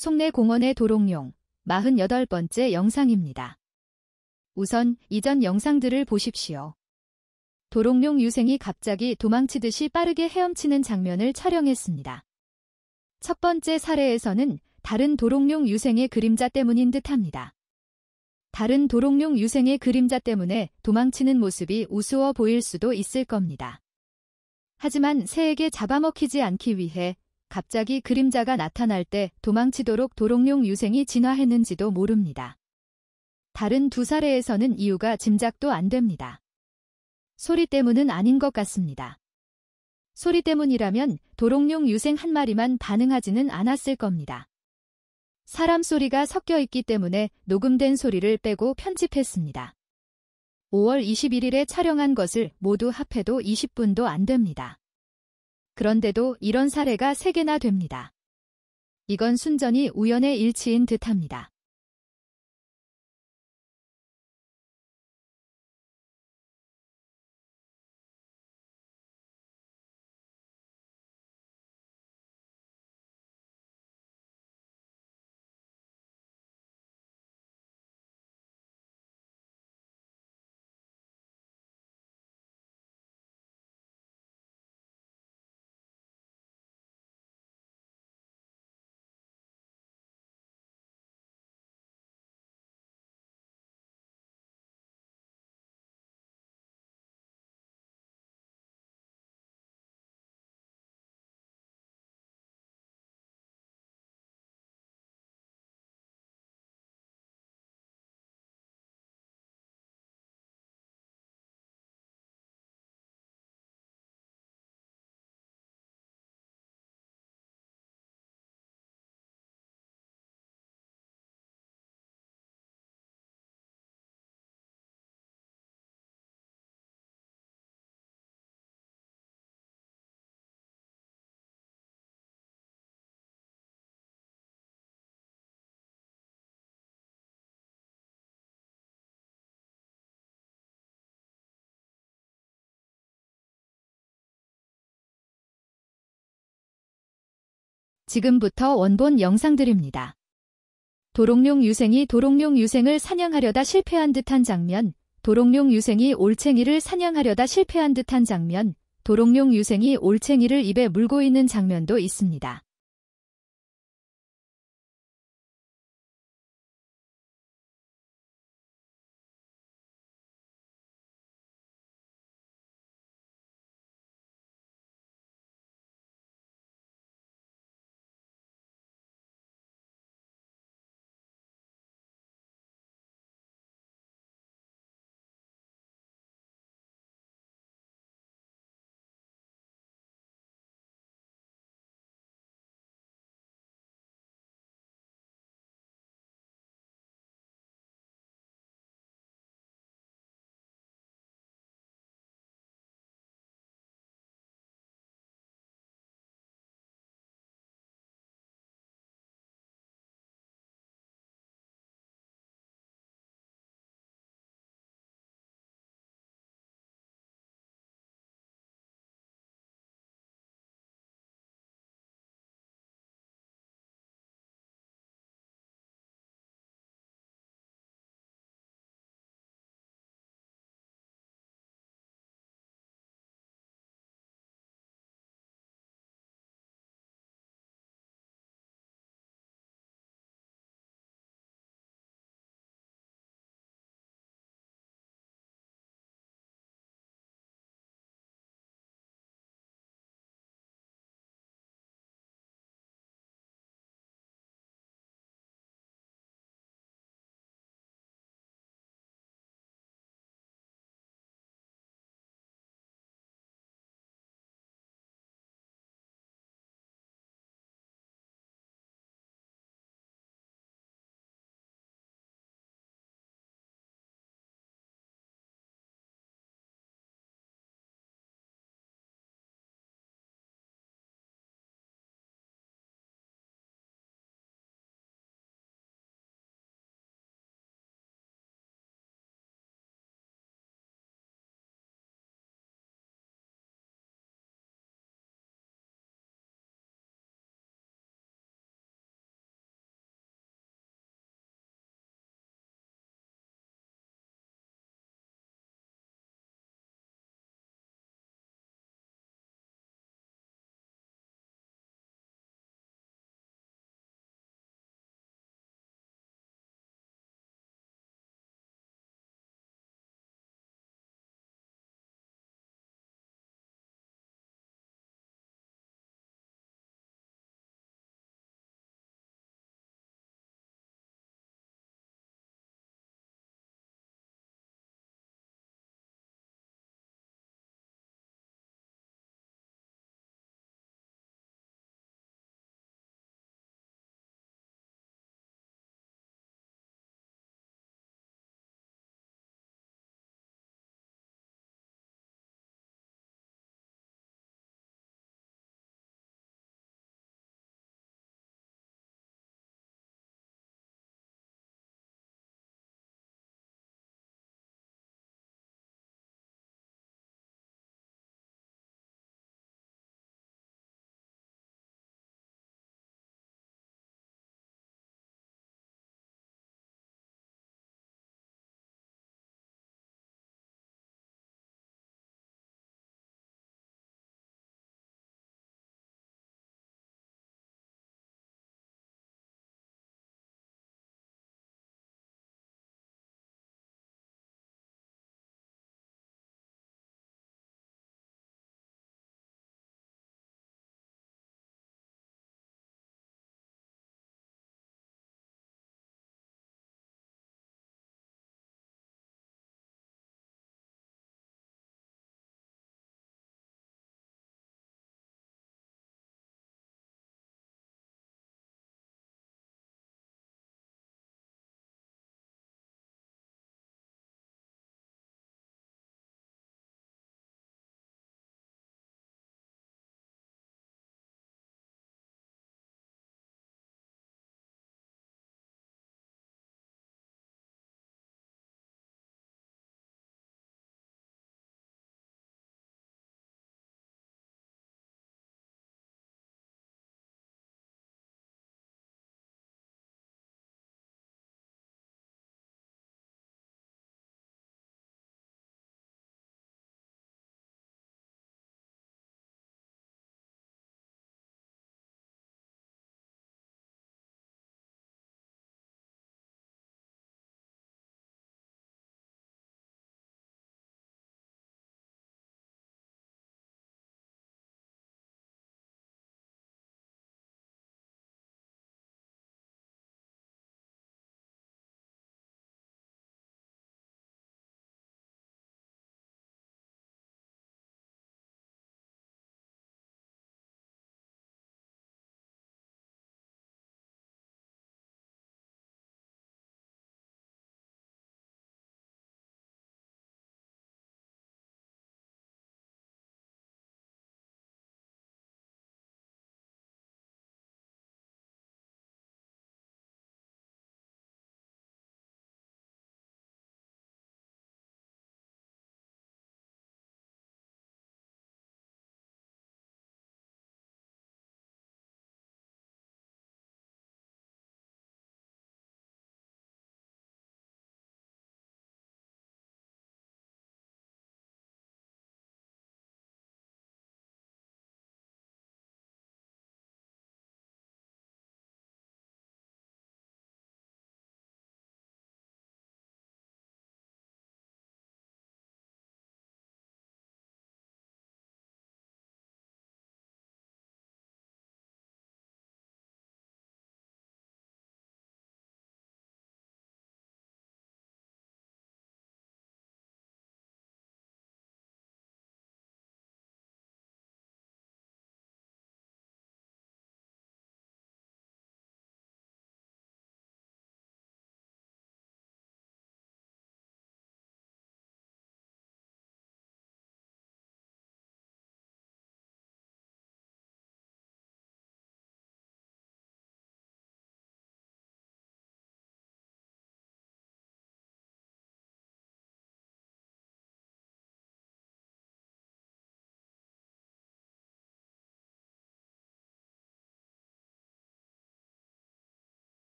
송내 공원의 도롱뇽 48번째 영상입니다. 우선 이전 영상들을 보십시오. 도롱뇽 유생이 갑자기 도망치듯이 빠르게 헤엄치는 장면을 촬영했습니다. 첫 번째 사례에서는 다른 도롱뇽 유생의 그림자 때문인 듯합니다. 다른 도롱뇽 유생의 그림자 때문에 도망치는 모습이 우스워 보일 수도 있을 겁니다. 하지만 새에게 잡아먹히지 않기 위해 갑자기 그림자가 나타날 때 도망치도록 도롱뇽 유생이 진화했는지도 모릅니다. 다른 두 사례에서는 이유가 짐작도 안 됩니다. 소리 때문은 아닌 것 같습니다. 소리 때문이라면 도롱뇽 유생 한 마리만 반응하지는 않았을 겁니다. 사람 소리가 섞여 있기 때문에 녹음된 소리를 빼고 편집했습니다. 5월 21일에 촬영한 것을 모두 합해도 20분도 안 됩니다. 그런데도 이런 사례가 3개나 됩니다. 이건 순전히 우연의 일치인 듯합니다. 지금부터 원본 영상들입니다. 도롱뇽 유생이 도롱뇽 유생을 사냥하려다 실패한 듯한 장면, 도롱뇽 유생이 올챙이를 사냥하려다 실패한 듯한 장면, 도롱뇽 유생이 올챙이를 입에 물고 있는 장면도 있습니다.